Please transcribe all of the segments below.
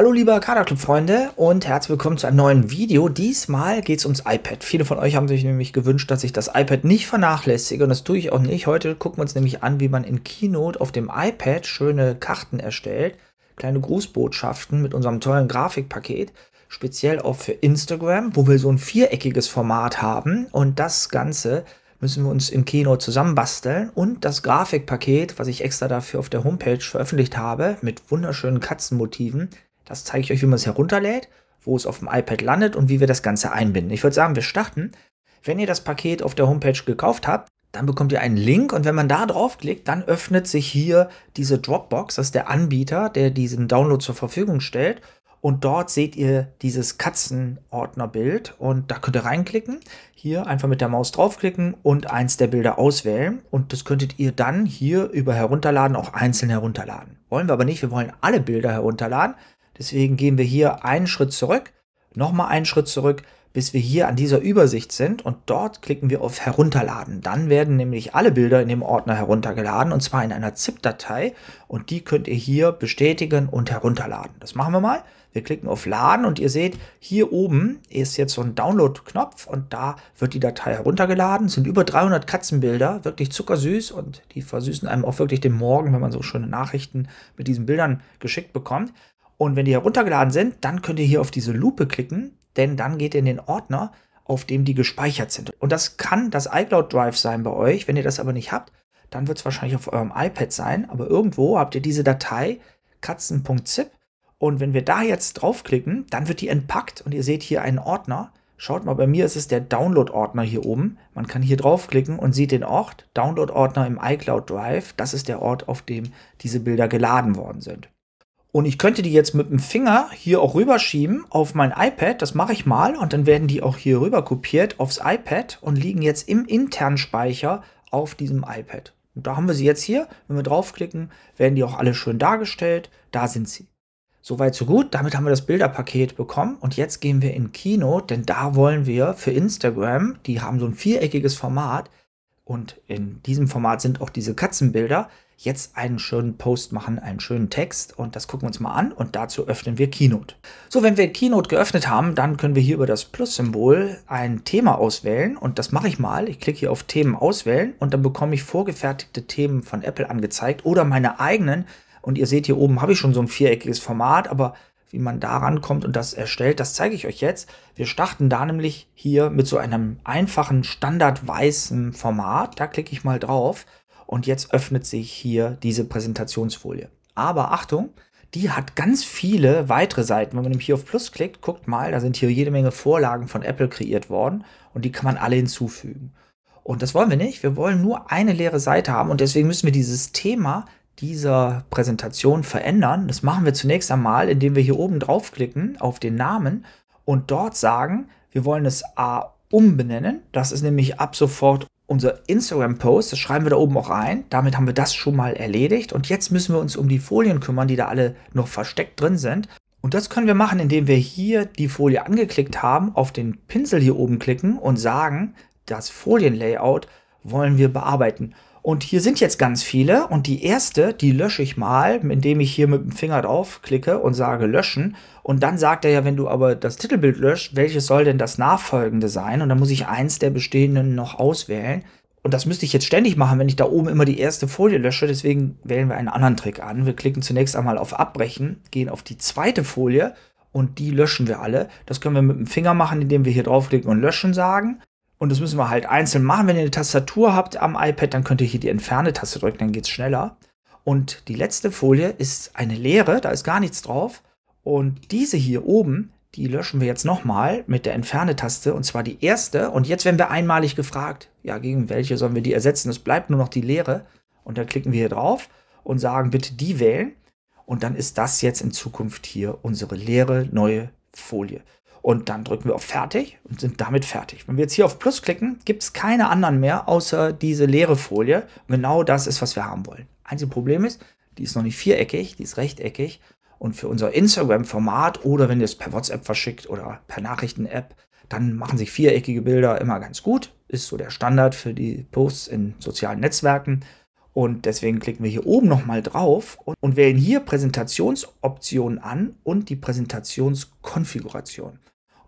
Hallo liebe Kaderclub-Freunde und herzlich willkommen zu einem neuen Video. Diesmal geht es ums iPad. Viele von euch haben sich nämlich gewünscht, dass ich das iPad nicht vernachlässige und das tue ich auch nicht. Heute gucken wir uns nämlich an, wie man in Keynote auf dem iPad schöne Karten erstellt, kleine Grußbotschaften mit unserem tollen Grafikpaket, speziell auch für Instagram, wo wir so ein viereckiges Format haben und das Ganze müssen wir uns in Keynote zusammenbasteln und das Grafikpaket, was ich extra dafür auf der Homepage veröffentlicht habe, mit wunderschönen Katzenmotiven, das zeige ich euch, wie man es herunterlädt, wo es auf dem iPad landet und wie wir das Ganze einbinden. Ich würde sagen, wir starten. Wenn ihr das Paket auf der Homepage gekauft habt, dann bekommt ihr einen Link und wenn man da draufklickt, dann öffnet sich hier diese Dropbox, das ist der Anbieter, der diesen Download zur Verfügung stellt. Und dort seht ihr dieses Katzenordnerbild und da könnt ihr reinklicken. Hier einfach mit der Maus draufklicken und eins der Bilder auswählen. Und das könntet ihr dann hier über Herunterladen auch einzeln herunterladen. Wollen wir aber nicht, wir wollen alle Bilder herunterladen. Deswegen gehen wir hier einen Schritt zurück, nochmal einen Schritt zurück, bis wir hier an dieser Übersicht sind und dort klicken wir auf Herunterladen. Dann werden nämlich alle Bilder in dem Ordner heruntergeladen und zwar in einer ZIP-Datei und die könnt ihr hier bestätigen und herunterladen. Das machen wir mal. Wir klicken auf Laden und ihr seht, hier oben ist jetzt so ein Download-Knopf und da wird die Datei heruntergeladen. Es sind über 300 Katzenbilder, wirklich zuckersüß und die versüßen einem auch wirklich den Morgen, wenn man so schöne Nachrichten mit diesen Bildern geschickt bekommt. Und wenn die heruntergeladen sind, dann könnt ihr hier auf diese Lupe klicken, denn dann geht ihr in den Ordner, auf dem die gespeichert sind. Und das kann das iCloud Drive sein bei euch. Wenn ihr das aber nicht habt, dann wird es wahrscheinlich auf eurem iPad sein. Aber irgendwo habt ihr diese Datei katzen.zip. Und wenn wir da jetzt draufklicken, dann wird die entpackt und ihr seht hier einen Ordner. Schaut mal, bei mir ist es der Download-Ordner hier oben. Man kann hier draufklicken und sieht den Ort. Download-Ordner im iCloud Drive. Das ist der Ort, auf dem diese Bilder geladen worden sind. Und ich könnte die jetzt mit dem Finger hier auch rüberschieben auf mein iPad. Das mache ich mal. Und dann werden die auch hier rüber kopiert aufs iPad und liegen jetzt im internen Speicher auf diesem iPad. Und da haben wir sie jetzt hier. Wenn wir draufklicken, werden die auch alle schön dargestellt. Da sind sie. Soweit, so gut. Damit haben wir das Bilderpaket bekommen. Und jetzt gehen wir in Kino, denn da wollen wir für Instagram, die haben so ein viereckiges Format. Und in diesem Format sind auch diese Katzenbilder jetzt einen schönen Post machen, einen schönen Text und das gucken wir uns mal an und dazu öffnen wir Keynote. So, wenn wir Keynote geöffnet haben, dann können wir hier über das Plus-Symbol ein Thema auswählen und das mache ich mal. Ich klicke hier auf Themen auswählen und dann bekomme ich vorgefertigte Themen von Apple angezeigt oder meine eigenen und ihr seht hier oben habe ich schon so ein viereckiges Format, aber wie man da rankommt und das erstellt, das zeige ich euch jetzt. Wir starten da nämlich hier mit so einem einfachen standardweißen Format. Da klicke ich mal drauf und jetzt öffnet sich hier diese Präsentationsfolie. Aber Achtung, die hat ganz viele weitere Seiten. Wenn man nämlich hier auf Plus klickt, guckt mal, da sind hier jede Menge Vorlagen von Apple kreiert worden und die kann man alle hinzufügen. Und das wollen wir nicht. Wir wollen nur eine leere Seite haben und deswegen müssen wir dieses Thema dieser Präsentation verändern. Das machen wir zunächst einmal, indem wir hier oben draufklicken auf den Namen und dort sagen, wir wollen es A umbenennen. Das ist nämlich ab sofort unser Instagram-Post, das schreiben wir da oben auch ein. Damit haben wir das schon mal erledigt. Und jetzt müssen wir uns um die Folien kümmern, die da alle noch versteckt drin sind. Und das können wir machen, indem wir hier die Folie angeklickt haben, auf den Pinsel hier oben klicken und sagen, das Folienlayout wollen wir bearbeiten. Und hier sind jetzt ganz viele und die erste, die lösche ich mal, indem ich hier mit dem Finger draufklicke und sage löschen. Und dann sagt er ja, wenn du aber das Titelbild löscht, welches soll denn das nachfolgende sein? Und dann muss ich eins der bestehenden noch auswählen. Und das müsste ich jetzt ständig machen, wenn ich da oben immer die erste Folie lösche. Deswegen wählen wir einen anderen Trick an. Wir klicken zunächst einmal auf Abbrechen, gehen auf die zweite Folie und die löschen wir alle. Das können wir mit dem Finger machen, indem wir hier draufklicken und löschen sagen. Und das müssen wir halt einzeln machen. Wenn ihr eine Tastatur habt am iPad, dann könnt ihr hier die Entferne-Taste drücken, dann geht es schneller. Und die letzte Folie ist eine leere, da ist gar nichts drauf. Und diese hier oben, die löschen wir jetzt nochmal mit der Entferne-Taste und zwar die erste. Und jetzt werden wir einmalig gefragt, ja, gegen welche sollen wir die ersetzen? Es bleibt nur noch die leere. Und dann klicken wir hier drauf und sagen, bitte die wählen. Und dann ist das jetzt in Zukunft hier unsere leere neue Folie. Und dann drücken wir auf Fertig und sind damit fertig. Wenn wir jetzt hier auf Plus klicken, gibt es keine anderen mehr, außer diese leere Folie. Und genau das ist, was wir haben wollen. Einziges Problem ist, die ist noch nicht viereckig, die ist rechteckig. Und für unser Instagram-Format oder wenn ihr es per WhatsApp verschickt oder per Nachrichten-App, dann machen sich viereckige Bilder immer ganz gut. Ist so der Standard für die Posts in sozialen Netzwerken. Und deswegen klicken wir hier oben nochmal drauf und, und wählen hier Präsentationsoptionen an und die Präsentationskonfiguration.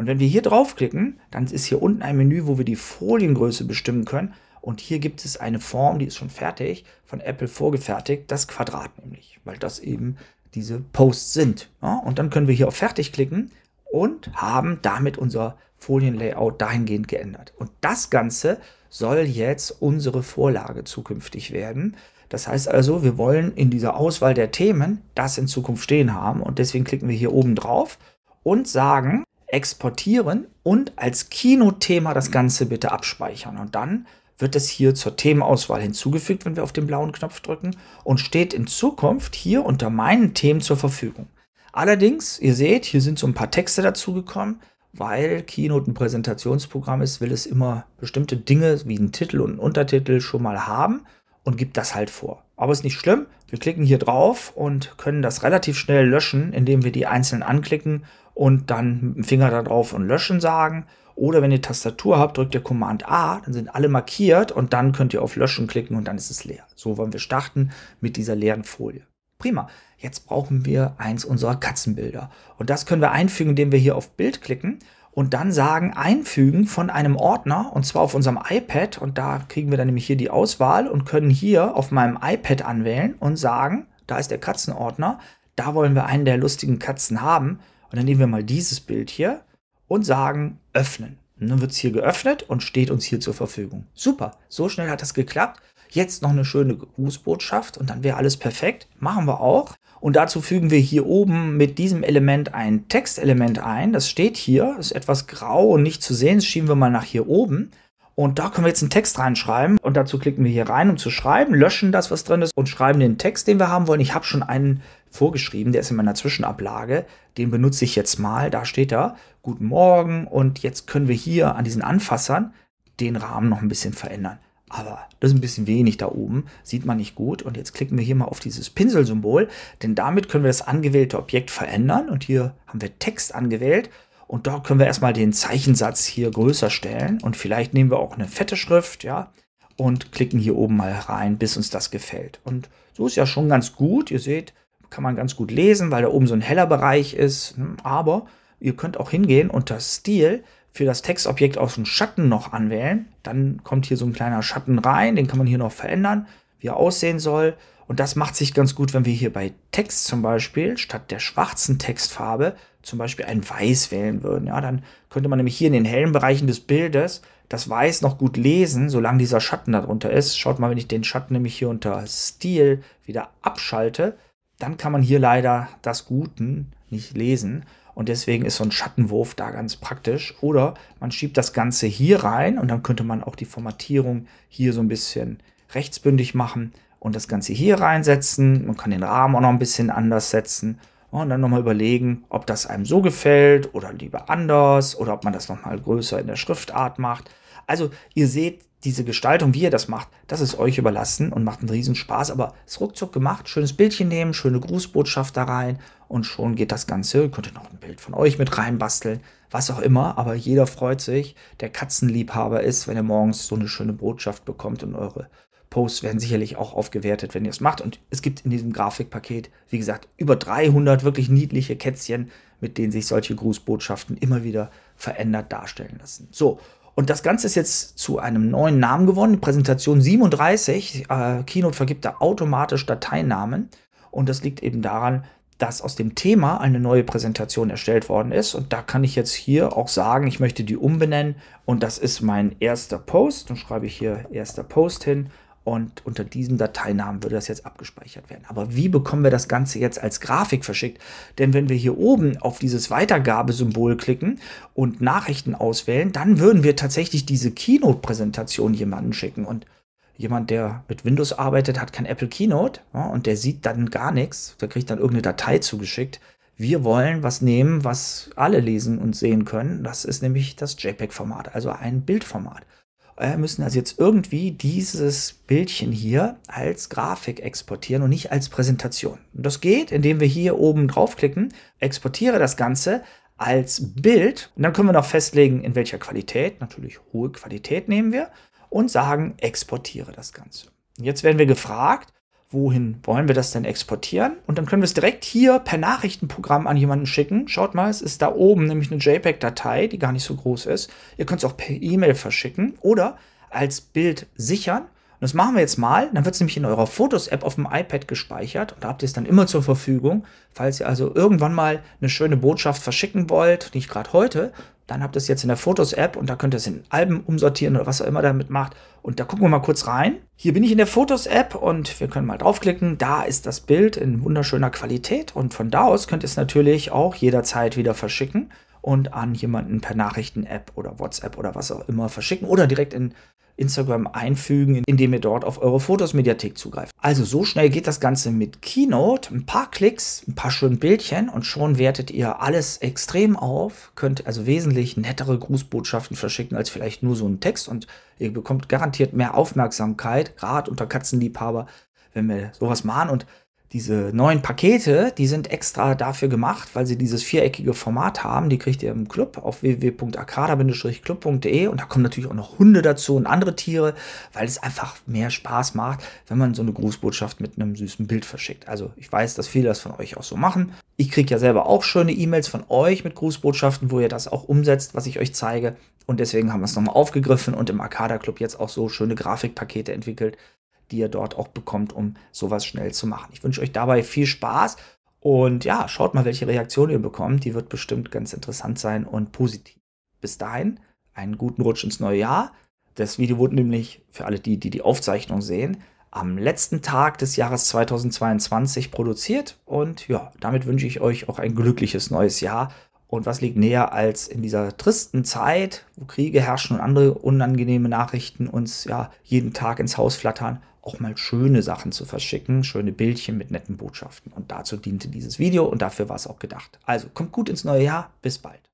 Und wenn wir hier draufklicken, dann ist hier unten ein Menü, wo wir die Foliengröße bestimmen können. Und hier gibt es eine Form, die ist schon fertig, von Apple vorgefertigt, das Quadrat nämlich, weil das eben diese Posts sind. Ja, und dann können wir hier auf Fertig klicken und haben damit unser Folienlayout dahingehend geändert. Und das Ganze soll jetzt unsere Vorlage zukünftig werden. Das heißt also, wir wollen in dieser Auswahl der Themen das in Zukunft stehen haben und deswegen klicken wir hier oben drauf und sagen, exportieren und als Kinothema das Ganze bitte abspeichern. Und dann wird es hier zur Themenauswahl hinzugefügt, wenn wir auf den blauen Knopf drücken und steht in Zukunft hier unter meinen Themen zur Verfügung. Allerdings, ihr seht, hier sind so ein paar Texte dazugekommen, weil Keynote ein Präsentationsprogramm ist, will es immer bestimmte Dinge wie einen Titel und einen Untertitel schon mal haben und gibt das halt vor. Aber ist nicht schlimm, wir klicken hier drauf und können das relativ schnell löschen, indem wir die einzelnen anklicken und dann mit dem Finger da drauf und löschen sagen. Oder wenn ihr Tastatur habt, drückt ihr Command A, dann sind alle markiert und dann könnt ihr auf Löschen klicken und dann ist es leer. So wollen wir starten mit dieser leeren Folie. Prima. Jetzt brauchen wir eins unserer Katzenbilder. Und das können wir einfügen, indem wir hier auf Bild klicken und dann sagen einfügen von einem Ordner und zwar auf unserem iPad und da kriegen wir dann nämlich hier die Auswahl und können hier auf meinem iPad anwählen und sagen, da ist der Katzenordner, da wollen wir einen der lustigen Katzen haben und dann nehmen wir mal dieses Bild hier und sagen öffnen. Und dann wird es hier geöffnet und steht uns hier zur Verfügung. Super, so schnell hat das geklappt jetzt noch eine schöne Grußbotschaft und dann wäre alles perfekt. Machen wir auch. Und dazu fügen wir hier oben mit diesem Element ein Textelement ein. Das steht hier, ist etwas grau und nicht zu sehen. Das schieben wir mal nach hier oben. Und da können wir jetzt einen Text reinschreiben. Und dazu klicken wir hier rein, um zu schreiben, löschen das, was drin ist und schreiben den Text, den wir haben wollen. Ich habe schon einen vorgeschrieben, der ist in meiner Zwischenablage. Den benutze ich jetzt mal. Da steht da, guten Morgen. Und jetzt können wir hier an diesen Anfassern den Rahmen noch ein bisschen verändern aber das ist ein bisschen wenig da oben, sieht man nicht gut. Und jetzt klicken wir hier mal auf dieses Pinselsymbol, denn damit können wir das angewählte Objekt verändern. Und hier haben wir Text angewählt und da können wir erstmal den Zeichensatz hier größer stellen und vielleicht nehmen wir auch eine fette Schrift, ja, und klicken hier oben mal rein, bis uns das gefällt. Und so ist ja schon ganz gut. Ihr seht, kann man ganz gut lesen, weil da oben so ein heller Bereich ist, hm, aber ihr könnt auch hingehen unter Stil für das Textobjekt auch einen Schatten noch anwählen. Dann kommt hier so ein kleiner Schatten rein, den kann man hier noch verändern, wie er aussehen soll. Und das macht sich ganz gut, wenn wir hier bei Text zum Beispiel statt der schwarzen Textfarbe zum Beispiel ein Weiß wählen würden. Ja, dann könnte man nämlich hier in den hellen Bereichen des Bildes das Weiß noch gut lesen, solange dieser Schatten darunter ist. Schaut mal, wenn ich den Schatten nämlich hier unter Stil wieder abschalte, dann kann man hier leider das Guten nicht lesen. Und deswegen ist so ein Schattenwurf da ganz praktisch. Oder man schiebt das Ganze hier rein und dann könnte man auch die Formatierung hier so ein bisschen rechtsbündig machen und das Ganze hier reinsetzen. Man kann den Rahmen auch noch ein bisschen anders setzen und dann nochmal überlegen, ob das einem so gefällt oder lieber anders oder ob man das nochmal größer in der Schriftart macht. Also ihr seht, diese Gestaltung, wie ihr das macht, das ist euch überlassen und macht einen Riesenspaß. Spaß, aber ist ruckzuck gemacht, schönes Bildchen nehmen, schöne Grußbotschaft da rein und schon geht das Ganze, könnt ihr noch ein Bild von euch mit reinbasteln, was auch immer, aber jeder freut sich, der Katzenliebhaber ist, wenn er morgens so eine schöne Botschaft bekommt und eure Posts werden sicherlich auch aufgewertet, wenn ihr es macht und es gibt in diesem Grafikpaket, wie gesagt, über 300 wirklich niedliche Kätzchen, mit denen sich solche Grußbotschaften immer wieder verändert darstellen lassen. So, und das Ganze ist jetzt zu einem neuen Namen geworden. Präsentation 37. Äh, Keynote vergibt da automatisch Dateinamen. Und das liegt eben daran, dass aus dem Thema eine neue Präsentation erstellt worden ist. Und da kann ich jetzt hier auch sagen, ich möchte die umbenennen. Und das ist mein erster Post. Dann schreibe ich hier erster Post hin. Und unter diesem Dateinamen würde das jetzt abgespeichert werden. Aber wie bekommen wir das Ganze jetzt als Grafik verschickt? Denn wenn wir hier oben auf dieses Weitergabesymbol klicken und Nachrichten auswählen, dann würden wir tatsächlich diese Keynote-Präsentation jemanden schicken. Und jemand, der mit Windows arbeitet, hat kein Apple Keynote ja, und der sieht dann gar nichts, der kriegt dann irgendeine Datei zugeschickt. Wir wollen was nehmen, was alle lesen und sehen können. Das ist nämlich das JPEG-Format, also ein Bildformat. Äh, müssen also jetzt irgendwie dieses Bildchen hier als Grafik exportieren und nicht als Präsentation. Und das geht, indem wir hier oben draufklicken, exportiere das Ganze als Bild und dann können wir noch festlegen, in welcher Qualität, natürlich hohe Qualität nehmen wir und sagen, exportiere das Ganze. Jetzt werden wir gefragt, wohin wollen wir das denn exportieren? Und dann können wir es direkt hier per Nachrichtenprogramm an jemanden schicken. Schaut mal, es ist da oben nämlich eine JPEG-Datei, die gar nicht so groß ist. Ihr könnt es auch per E-Mail verschicken oder als Bild sichern. Und das machen wir jetzt mal. Dann wird es nämlich in eurer Fotos-App auf dem iPad gespeichert und da habt ihr es dann immer zur Verfügung. Falls ihr also irgendwann mal eine schöne Botschaft verschicken wollt, nicht gerade heute, dann habt ihr es jetzt in der Fotos-App und da könnt ihr es in Alben umsortieren oder was auch immer damit macht. Und da gucken wir mal kurz rein. Hier bin ich in der Fotos-App und wir können mal draufklicken. Da ist das Bild in wunderschöner Qualität und von da aus könnt ihr es natürlich auch jederzeit wieder verschicken und an jemanden per Nachrichten-App oder WhatsApp oder was auch immer verschicken oder direkt in Instagram einfügen, indem ihr dort auf eure Fotos-Mediathek zugreift. Also so schnell geht das Ganze mit Keynote. Ein paar Klicks, ein paar schöne Bildchen und schon wertet ihr alles extrem auf, könnt also wesentlich nettere Grußbotschaften verschicken als vielleicht nur so ein Text und ihr bekommt garantiert mehr Aufmerksamkeit, gerade unter Katzenliebhaber, wenn wir sowas machen. Und diese neuen Pakete, die sind extra dafür gemacht, weil sie dieses viereckige Format haben. Die kriegt ihr im Club auf www.arcada-club.de und da kommen natürlich auch noch Hunde dazu und andere Tiere, weil es einfach mehr Spaß macht, wenn man so eine Grußbotschaft mit einem süßen Bild verschickt. Also ich weiß, dass viele das von euch auch so machen. Ich kriege ja selber auch schöne E-Mails von euch mit Grußbotschaften, wo ihr das auch umsetzt, was ich euch zeige. Und deswegen haben wir es nochmal aufgegriffen und im Arcada Club jetzt auch so schöne Grafikpakete entwickelt, die ihr dort auch bekommt, um sowas schnell zu machen. Ich wünsche euch dabei viel Spaß und ja, schaut mal, welche Reaktion ihr bekommt. Die wird bestimmt ganz interessant sein und positiv. Bis dahin, einen guten Rutsch ins neue Jahr. Das Video wurde nämlich für alle die, die die Aufzeichnung sehen, am letzten Tag des Jahres 2022 produziert. Und ja, damit wünsche ich euch auch ein glückliches neues Jahr und was liegt näher, als in dieser tristen Zeit, wo Kriege herrschen und andere unangenehme Nachrichten uns ja jeden Tag ins Haus flattern, auch mal schöne Sachen zu verschicken, schöne Bildchen mit netten Botschaften. Und dazu diente dieses Video und dafür war es auch gedacht. Also kommt gut ins neue Jahr, bis bald.